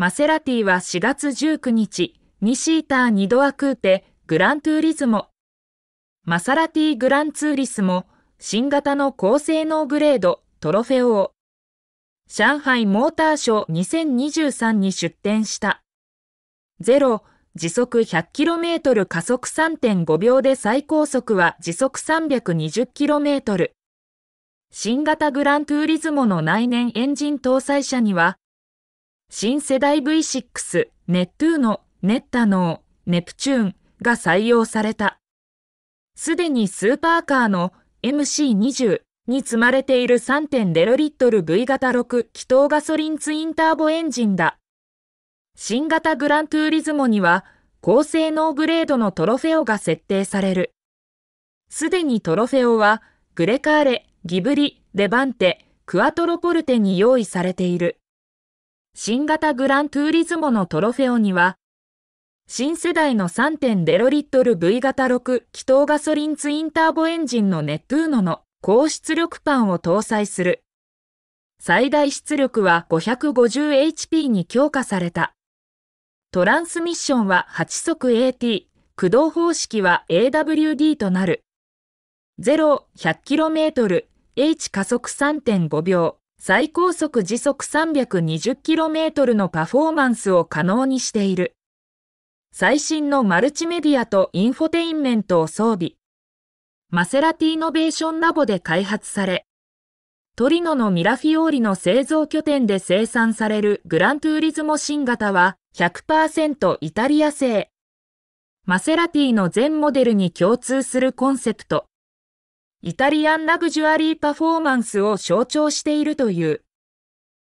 マセラティは4月19日、2シーター2ドアクーテ、グランツーリズモ。マサラティグランツーリスモ、新型の高性能グレード、トロフェオを、上海モーターショー2023に出展した。ゼロ、時速 100km 加速3.5秒で最高速は時速 320km。新型グランツーリズモの内燃エンジン搭載車には、新世代 V6、ネットゥーノ、ネッタノー、ネプチューンが採用された。すでにスーパーカーの MC20 に積まれている3.0リットル V 型6気筒ガソリンツインターボエンジンだ。新型グラントゥーリズモには高性能グレードのトロフェオが設定される。すでにトロフェオはグレカーレ、ギブリ、デバンテ、クアトロポルテに用意されている。新型グランツーリズモのトロフェオには、新世代の3.0リットル V 型6気筒ガソリンツインターボエンジンのネットゥーノの高出力パンを搭載する。最大出力は 550HP に強化された。トランスミッションは8速 AT、駆動方式は AWD となる。0、100km、H 加速3.5秒。最高速時速 320km のパフォーマンスを可能にしている。最新のマルチメディアとインフォテインメントを装備。マセラティイノベーションラボで開発され、トリノのミラフィオーリの製造拠点で生産されるグラントゥーリズモ新型は100%イタリア製。マセラティの全モデルに共通するコンセプト。イタリアンラグジュアリーパフォーマンスを象徴しているという。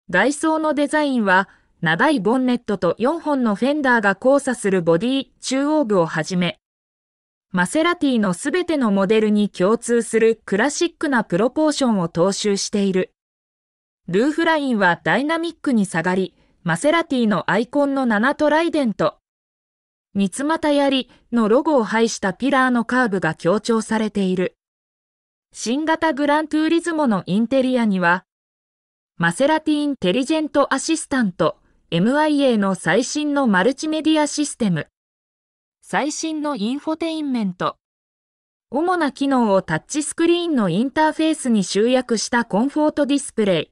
外装のデザインは、長いボンネットと4本のフェンダーが交差するボディ中央部をはじめ、マセラティのすべてのモデルに共通するクラシックなプロポーションを踏襲している。ルーフラインはダイナミックに下がり、マセラティのアイコンの7トライデント。三つ股槍のロゴを配したピラーのカーブが強調されている。新型グランツーリズモのインテリアには、マセラティインテリジェントアシスタント MIA の最新のマルチメディアシステム、最新のインフォテインメント、主な機能をタッチスクリーンのインターフェースに集約したコンフォートディスプレイ、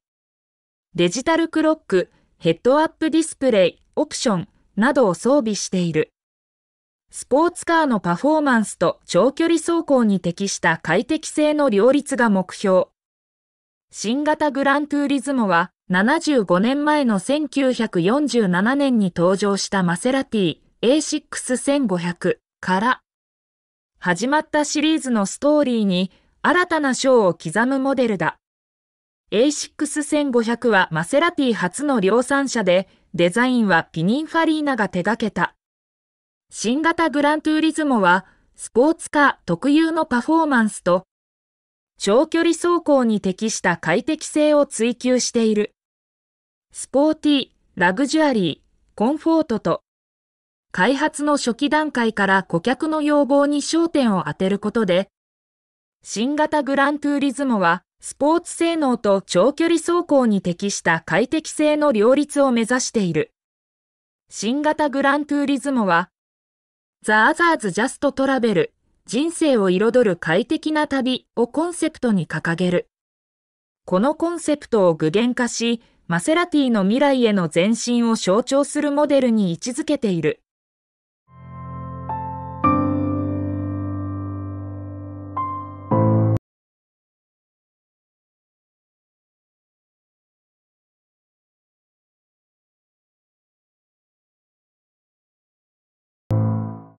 デジタルクロック、ヘッドアップディスプレイ、オプションなどを装備している。スポーツカーのパフォーマンスと長距離走行に適した快適性の両立が目標。新型グランツーリズモは75年前の1947年に登場したマセラティ A6-1500 から始まったシリーズのストーリーに新たな章を刻むモデルだ。A6-1500 はマセラティ初の量産車でデザインはピニンファリーナが手掛けた。新型グランツーリズモは、スポーツカー特有のパフォーマンスと、長距離走行に適した快適性を追求している。スポーティー、ラグジュアリー、コンフォートと、開発の初期段階から顧客の要望に焦点を当てることで、新型グランツーリズモは、スポーツ性能と長距離走行に適した快適性の両立を目指している。新型グランツーリズモは、ザ・アザーズ・ジャスト・トラベル、人生を彩る快適な旅をコンセプトに掲げる。このコンセプトを具現化し、マセラティの未来への前進を象徴するモデルに位置づけている。